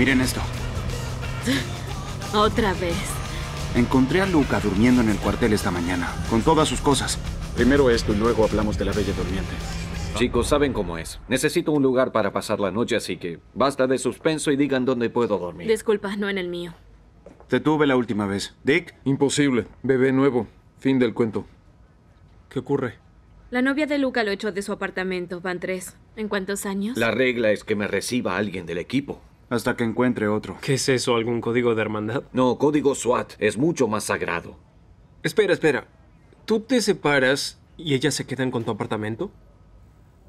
Miren esto. Otra vez. Encontré a Luca durmiendo en el cuartel esta mañana, con todas sus cosas. Primero esto y luego hablamos de la Bella Durmiente. Chicos, saben cómo es. Necesito un lugar para pasar la noche, así que basta de suspenso y digan dónde puedo dormir. Disculpa, no en el mío. Te tuve la última vez. ¿Dick? Imposible. Bebé nuevo. Fin del cuento. ¿Qué ocurre? La novia de Luca lo echó de su apartamento. Van tres. ¿En cuántos años? La regla es que me reciba alguien del equipo hasta que encuentre otro. ¿Qué es eso? ¿Algún código de hermandad? No, código SWAT. Es mucho más sagrado. Espera, espera. ¿Tú te separas y ella se quedan con tu apartamento?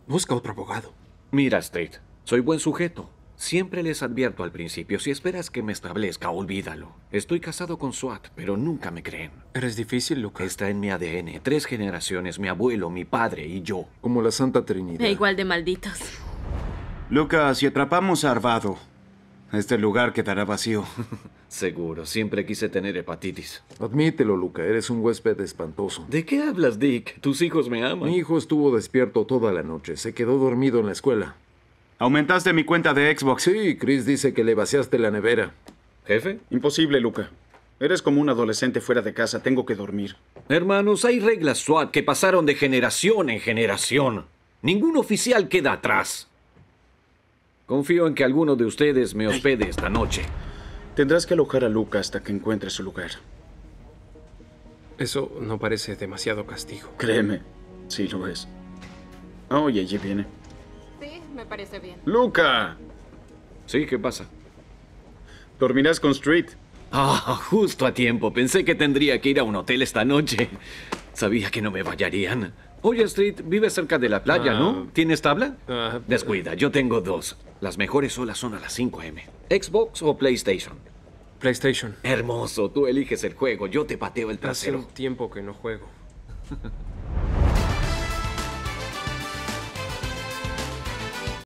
Busca otro abogado. Mira, Street. soy buen sujeto. Siempre les advierto al principio, si esperas que me establezca, olvídalo. Estoy casado con SWAT, pero nunca me creen. Eres difícil, Lucas. Está en mi ADN. Tres generaciones, mi abuelo, mi padre y yo. Como la Santa Trinidad. igual de malditos. Lucas, si atrapamos a Arvado, este lugar quedará vacío. Seguro, siempre quise tener hepatitis. Admítelo, Luca, eres un huésped espantoso. ¿De qué hablas, Dick? Tus hijos me aman. Mi hijo estuvo despierto toda la noche, se quedó dormido en la escuela. Aumentaste mi cuenta de Xbox. Sí, Chris dice que le vaciaste la nevera. ¿Jefe? Imposible, Luca. Eres como un adolescente fuera de casa, tengo que dormir. Hermanos, hay reglas SWAT que pasaron de generación en generación. Ningún oficial queda atrás. Confío en que alguno de ustedes me hospede esta noche. Tendrás que alojar a Luca hasta que encuentre su lugar. Eso no parece demasiado castigo. Créeme, sí lo es. Ah, oye, allí viene. Sí, me parece bien. ¡Luca! Sí, ¿qué pasa? Dormirás con Street. Ah, justo a tiempo. Pensé que tendría que ir a un hotel esta noche. Sabía que no me vallarían. Oye, Street, vive cerca de la playa, ah. ¿no? ¿Tienes tabla? Ah. Descuida, yo tengo dos. Las mejores olas son a las 5 m. ¿Xbox o PlayStation? PlayStation. Hermoso, tú eliges el juego, yo te pateo el trasero. Hace tiempo que no juego.